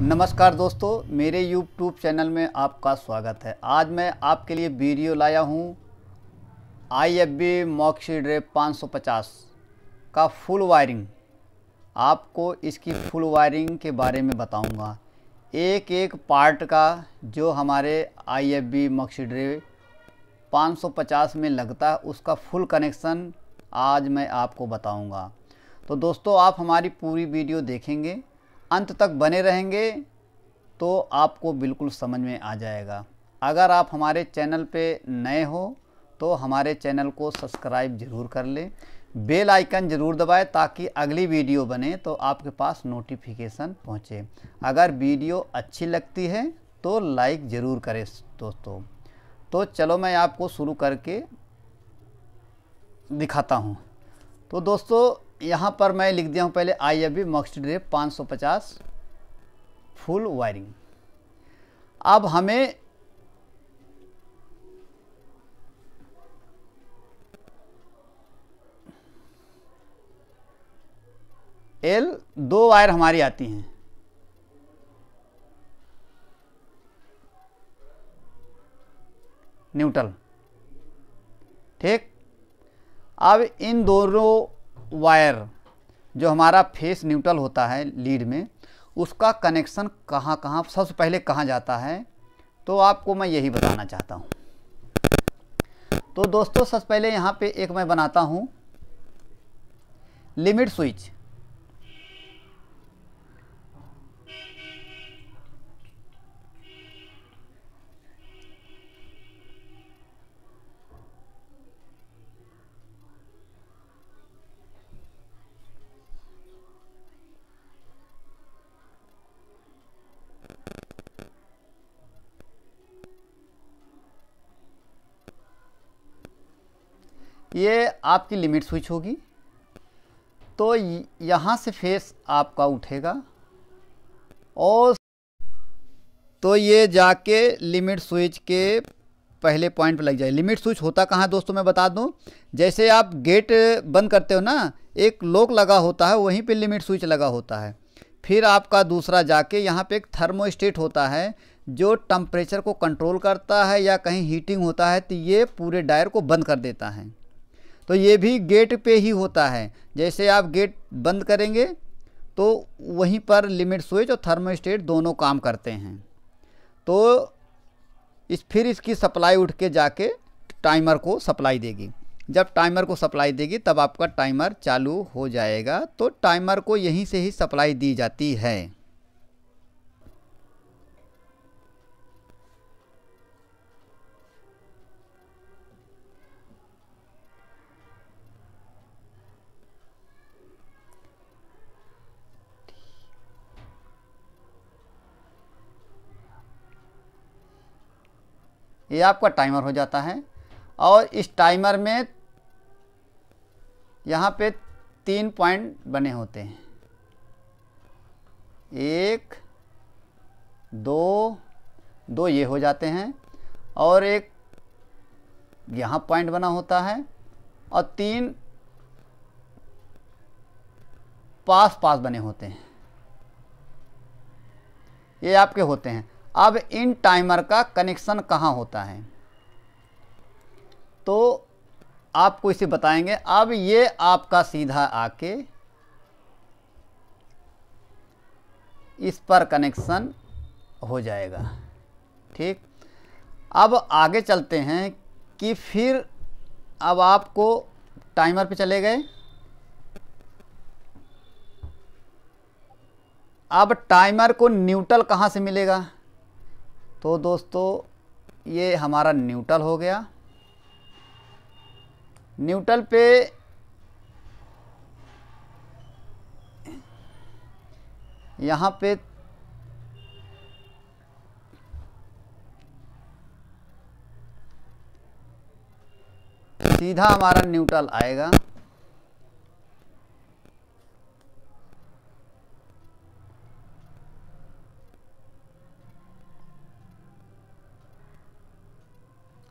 नमस्कार दोस्तों मेरे YouTube चैनल में आपका स्वागत है आज मैं आपके लिए वीडियो लाया हूँ आई एफ बी मॉक्सीड्रेप पाँच का फुल वायरिंग आपको इसकी फुल वायरिंग के बारे में बताऊंगा एक एक पार्ट का जो हमारे आई एफ बी मॉक्सीड्रेप पाँच में लगता है उसका फुल कनेक्शन आज मैं आपको बताऊंगा तो दोस्तों आप हमारी पूरी वीडियो देखेंगे अंत तक बने रहेंगे तो आपको बिल्कुल समझ में आ जाएगा अगर आप हमारे चैनल पे नए हो तो हमारे चैनल को सब्सक्राइब ज़रूर कर लें बेल आइकन ज़रूर दबाएं ताकि अगली वीडियो बने तो आपके पास नोटिफिकेशन पहुंचे अगर वीडियो अच्छी लगती है तो लाइक ज़रूर करें दोस्तों तो चलो मैं आपको शुरू करके दिखाता हूँ तो दोस्तों यहाँ पर मैं लिख दिया हूँ पहले आई एफ बी मक्सड रे पाँच फुल वायरिंग अब हमें एल दो वायर हमारी आती हैं न्यूट्रल ठीक अब इन दोनों वायर जो हमारा फेस न्यूट्रल होता है लीड में उसका कनेक्शन कहाँ कहाँ सबसे पहले कहाँ जाता है तो आपको मैं यही बताना चाहता हूँ तो दोस्तों सबसे पहले यहाँ पे एक मैं बनाता हूँ लिमिट स्विच ये आपकी लिमिट स्विच होगी तो यहाँ से फेस आपका उठेगा और तो ये जाके लिमिट स्विच के पहले पॉइंट पे लग जाए लिमिट स्विच होता कहाँ दोस्तों मैं बता दूँ जैसे आप गेट बंद करते हो ना एक लॉक लगा होता है वहीं पे लिमिट स्विच लगा होता है फिर आपका दूसरा जाके यहाँ पे एक थर्मोस्टेट होता है जो टम्परेचर को कंट्रोल करता है या कहीं हीटिंग होता है तो ये पूरे डायर को बंद कर देता है तो ये भी गेट पे ही होता है जैसे आप गेट बंद करेंगे तो वहीं पर लिमिट स्विच और थर्मोस्टेट दोनों काम करते हैं तो इस फिर इसकी सप्लाई उठ के जाके टाइमर को सप्लाई देगी जब टाइमर को सप्लाई देगी तब आपका टाइमर चालू हो जाएगा तो टाइमर को यहीं से ही सप्लाई दी जाती है ये आपका टाइमर हो जाता है और इस टाइमर में यहाँ पे तीन पॉइंट बने होते हैं एक दो दो ये हो जाते हैं और एक यहाँ पॉइंट बना होता है और तीन पास पास बने होते हैं ये आपके होते हैं अब इन टाइमर का कनेक्शन कहाँ होता है तो आपको इसे बताएंगे अब ये आपका सीधा आके इस पर कनेक्शन हो जाएगा ठीक अब आगे चलते हैं कि फिर अब आपको टाइमर पे चले गए अब टाइमर को न्यूट्रल कहाँ से मिलेगा तो दोस्तों ये हमारा न्यूट्रल हो गया न्यूट्रल पे यहाँ पे सीधा हमारा न्यूट्रल आएगा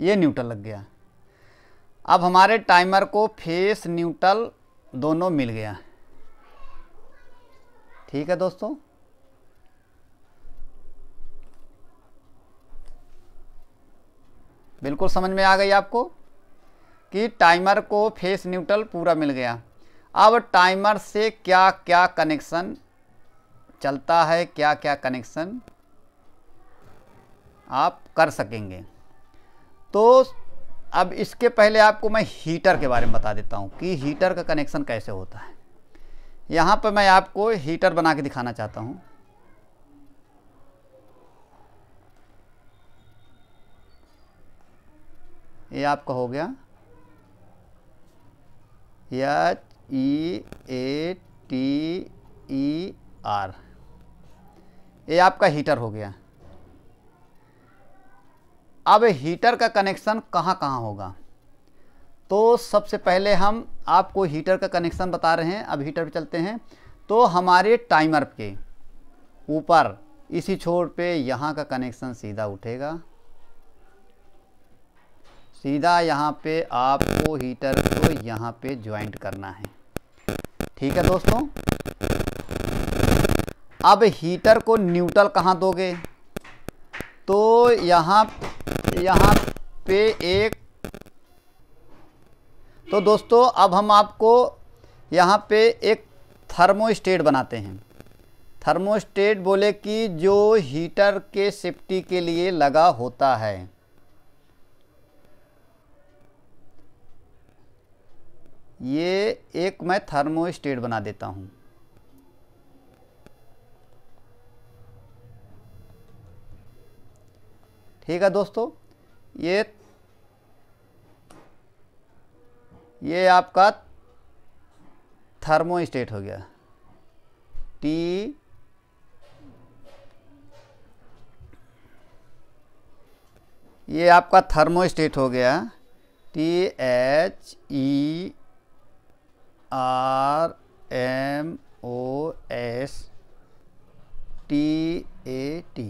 ये न्यूट्रल लग गया अब हमारे टाइमर को फेस न्यूट्रल दोनों मिल गया ठीक है दोस्तों बिल्कुल समझ में आ गई आपको कि टाइमर को फेस न्यूट्रल पूरा मिल गया अब टाइमर से क्या क्या कनेक्शन चलता है क्या क्या कनेक्शन आप कर सकेंगे तो अब इसके पहले आपको मैं हीटर के बारे में बता देता हूँ कि हीटर का कनेक्शन कैसे होता है यहाँ पर मैं आपको हीटर बना के दिखाना चाहता हूँ ये आपका हो गया H E A T E R ये आपका हीटर हो गया अब हीटर का कनेक्शन कहाँ कहाँ होगा तो सबसे पहले हम आपको हीटर का कनेक्शन बता रहे हैं अब हीटर पे चलते हैं तो हमारे टाइमर के ऊपर इसी छोर पे यहाँ का कनेक्शन सीधा उठेगा सीधा यहाँ पे आपको हीटर को यहाँ पे ज्वाइंट करना है ठीक है दोस्तों अब हीटर को न्यूट्रल कहाँ दोगे तो यहाँ यहाँ पे एक तो दोस्तों अब हम आपको यहाँ पे एक थर्मोस्टेट बनाते हैं थर्मोस्टेट बोले कि जो हीटर के सेफ्टी के लिए लगा होता है ये एक मैं थर्मोस्टेट बना देता हूँ ठीक है दोस्तों ये ये आपका थर्मोस्टेट हो गया टी ये आपका थर्मोस्टेट हो गया T H E R M O S T A T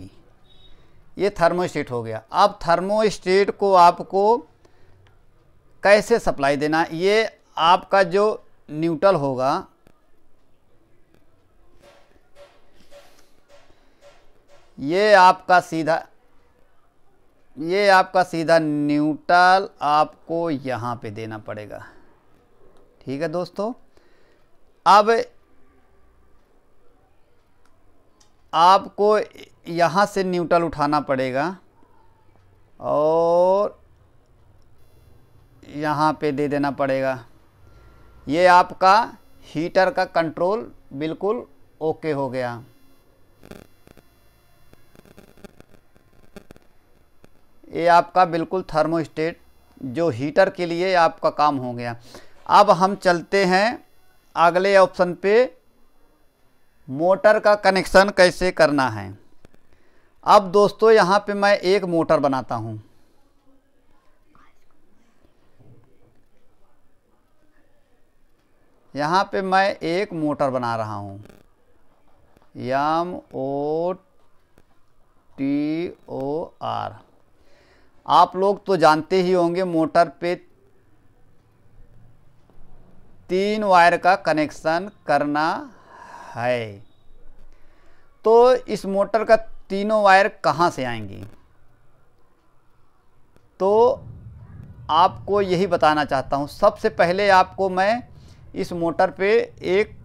ये थर्मोस्टेट हो गया अब थर्मोस्टेट को आपको कैसे सप्लाई देना ये आपका जो न्यूट्रल होगा ये आपका सीधा ये आपका सीधा न्यूट्रल आपको यहाँ पे देना पड़ेगा ठीक है दोस्तों अब आपको यहाँ से न्यूट्रल उठाना पड़ेगा और यहाँ पे दे देना पड़ेगा ये आपका हीटर का कंट्रोल बिल्कुल ओके हो गया ये आपका बिल्कुल थर्मोस्टेट जो हीटर के लिए आपका काम हो गया अब हम चलते हैं अगले ऑप्शन पे मोटर का कनेक्शन कैसे करना है अब दोस्तों यहाँ पे मैं एक मोटर बनाता हूँ यहाँ पे मैं एक मोटर बना रहा हूँ यम ओ टी ओ आर आप लोग तो जानते ही होंगे मोटर पे तीन वायर का कनेक्शन करना है तो इस मोटर का तीनों वायर कहाँ से आएंगी तो आपको यही बताना चाहता हूँ सबसे पहले आपको मैं इस मोटर पे एक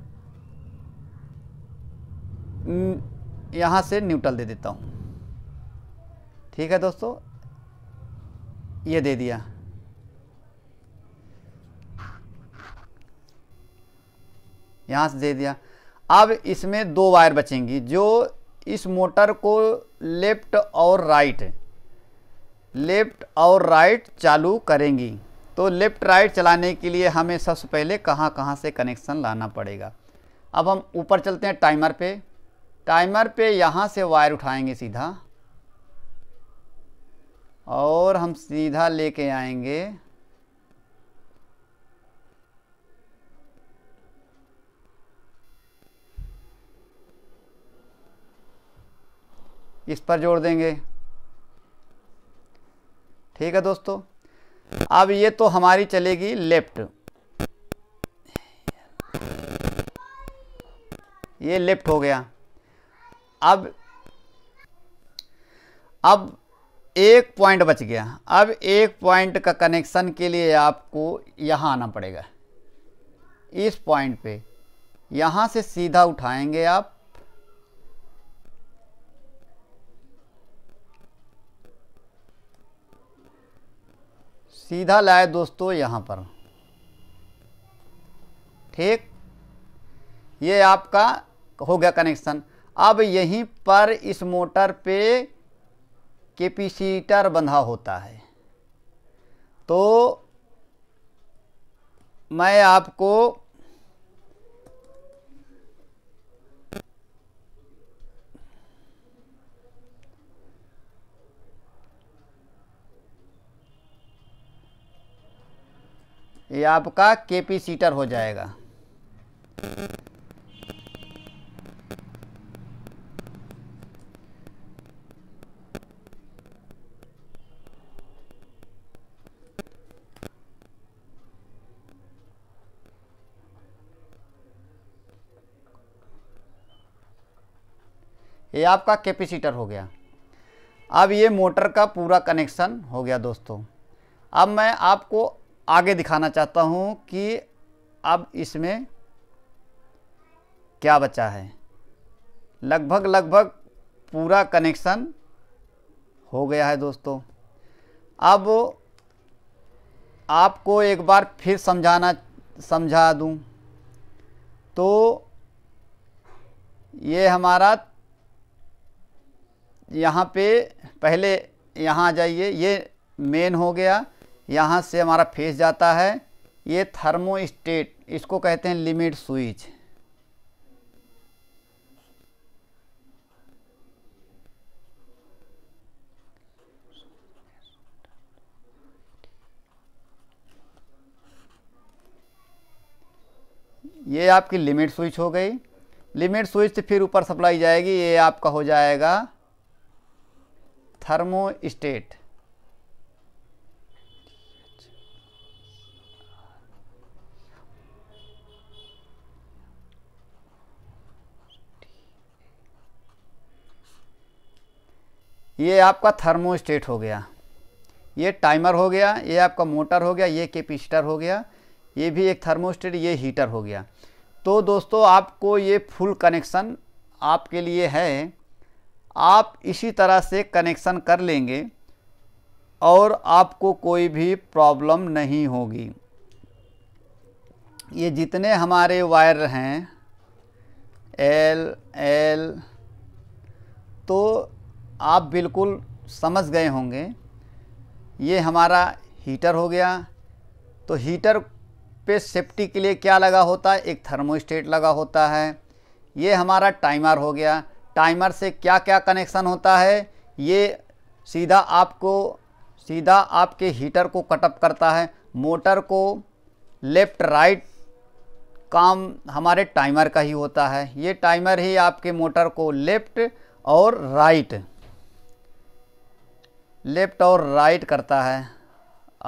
यहाँ से न्यूट्रल दे देता हूँ ठीक है दोस्तों ये दे दिया यहाँ से दे दिया अब इसमें दो वायर बचेंगी जो इस मोटर को लेफ्ट और राइट लेफ्ट और राइट चालू करेंगी तो लेफ्ट राइट चलाने के लिए हमें सबसे पहले कहाँ कहाँ से कनेक्शन लाना पड़ेगा अब हम ऊपर चलते हैं टाइमर पे टाइमर पे यहाँ से वायर उठाएंगे सीधा और हम सीधा लेके आएंगे इस पर जोड़ देंगे ठीक है दोस्तों अब ये तो हमारी चलेगी लेफ्ट ये लेफ्ट हो गया अब अब एक पॉइंट बच गया अब एक पॉइंट का कनेक्शन के लिए आपको यहाँ आना पड़ेगा इस पॉइंट पे यहाँ से सीधा उठाएंगे आप सीधा लाए दोस्तों यहाँ पर ठीक ये आपका हो गया कनेक्शन अब यहीं पर इस मोटर पे कैपेसिटर बंधा होता है तो मैं आपको ये आपका सीटर हो जाएगा ये आपका कैपेसिटर हो गया अब ये मोटर का पूरा कनेक्शन हो गया दोस्तों अब मैं आपको आगे दिखाना चाहता हूँ कि अब इसमें क्या बचा है लगभग लगभग पूरा कनेक्शन हो गया है दोस्तों अब आपको एक बार फिर समझाना समझा दूं तो ये हमारा यहाँ पे पहले यहाँ आ जाइए ये मेन हो गया यहाँ से हमारा फेस जाता है ये थर्मोस्टेट इसको कहते हैं लिमिट स्विच ये आपकी लिमिट स्विच हो गई लिमिट स्विच से फिर ऊपर सप्लाई जाएगी ये आपका हो जाएगा थर्मोस्टेट ये आपका थर्मोस्टेट हो गया ये टाइमर हो गया ये आपका मोटर हो गया ये कैपेसिटर हो गया ये भी एक थर्मोस्टेट ये हीटर हो गया तो दोस्तों आपको ये फुल कनेक्शन आपके लिए है आप इसी तरह से कनेक्शन कर लेंगे और आपको कोई भी प्रॉब्लम नहीं होगी ये जितने हमारे वायर हैं एल एल तो आप बिल्कुल समझ गए होंगे ये हमारा हीटर हो गया तो हीटर पे सेफ्टी के लिए क्या लगा होता है एक थर्मोस्टेट लगा होता है ये हमारा टाइमर हो गया टाइमर से क्या क्या कनेक्शन होता है ये सीधा आपको सीधा आपके हीटर को कटअप करता है मोटर को लेफ़्ट राइट काम हमारे टाइमर का ही होता है ये टाइमर ही आपके मोटर को लेफ़्ट और राइट लेफ्ट और राइट करता है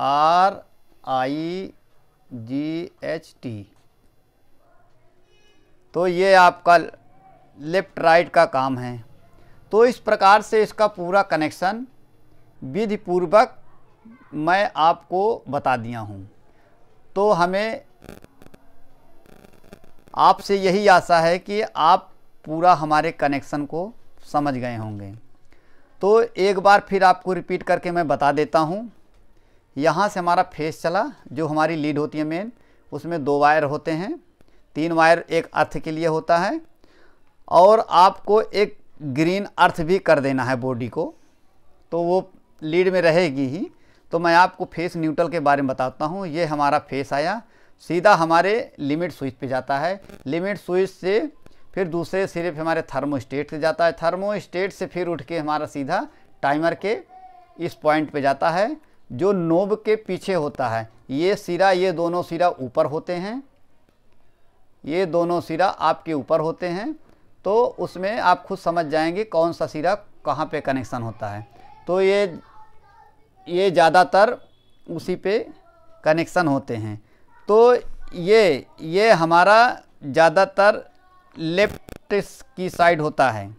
R I G H T तो ये आपका लेफ्ट राइट का काम है तो इस प्रकार से इसका पूरा कनेक्शन विधिपूर्वक मैं आपको बता दिया हूँ तो हमें आपसे यही आशा है कि आप पूरा हमारे कनेक्शन को समझ गए होंगे तो एक बार फिर आपको रिपीट करके मैं बता देता हूँ यहाँ से हमारा फेस चला जो हमारी लीड होती है मेन उसमें दो वायर होते हैं तीन वायर एक अर्थ के लिए होता है और आपको एक ग्रीन अर्थ भी कर देना है बॉडी को तो वो लीड में रहेगी ही तो मैं आपको फेस न्यूट्रल के बारे में बताता हूँ ये हमारा फेस आया सीधा हमारे लिमिट स्विच पे जाता है लिमिट स्विच से फिर दूसरे सिरे पे हमारे थर्मोस्टेट से जाता है थर्मोस्टेट से फिर उठ के हमारा सीधा टाइमर के इस पॉइंट पे जाता है जो नोब के पीछे होता है ये सिरा ये दोनों सिरा ऊपर होते हैं ये दोनों सिरा आपके ऊपर होते हैं तो उसमें आप खुद समझ जाएंगे कौन सा सिरा कहाँ पे कनेक्शन होता है तो ये ये ज़्यादातर उसी पे कनेक्शन होते हैं तो ये ये हमारा ज़्यादातर लेफ्ट की साइड होता है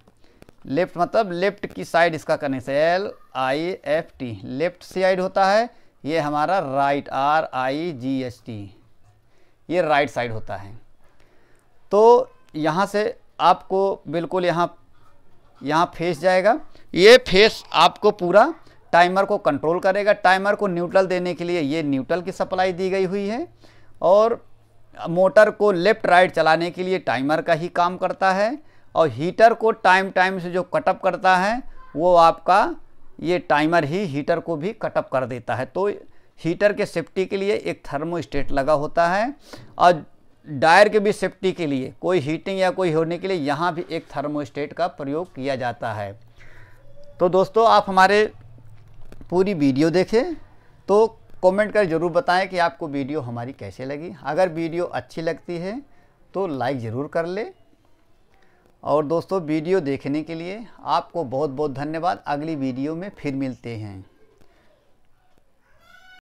लेफ्ट मतलब लेफ्ट की साइड इसका करने से L I F T left side होता है ये हमारा right R I G H T ये राइट साइड होता है तो यहाँ से आपको बिल्कुल यहाँ यहाँ फेस जाएगा ये फेस आपको पूरा टाइमर को कंट्रोल करेगा टाइमर को न्यूट्रल देने के लिए ये न्यूट्रल की सप्लाई दी गई हुई है और मोटर को लेफ़्ट राइट चलाने के लिए टाइमर का ही काम करता है और हीटर को टाइम टाइम से जो कटअप करता है वो आपका ये टाइमर ही हीटर को भी कटअप कर देता है तो हीटर के सेफ्टी के लिए एक थर्मोस्टेट लगा होता है और डायर के भी सेफ्टी के लिए कोई हीटिंग या कोई होने के लिए यहाँ भी एक थर्मोस्टेट का प्रयोग किया जाता है तो दोस्तों आप हमारे पूरी वीडियो देखें तो कमेंट कर ज़रूर बताएं कि आपको वीडियो हमारी कैसे लगी अगर वीडियो अच्छी लगती है तो लाइक ज़रूर कर ले और दोस्तों वीडियो देखने के लिए आपको बहुत बहुत धन्यवाद अगली वीडियो में फिर मिलते हैं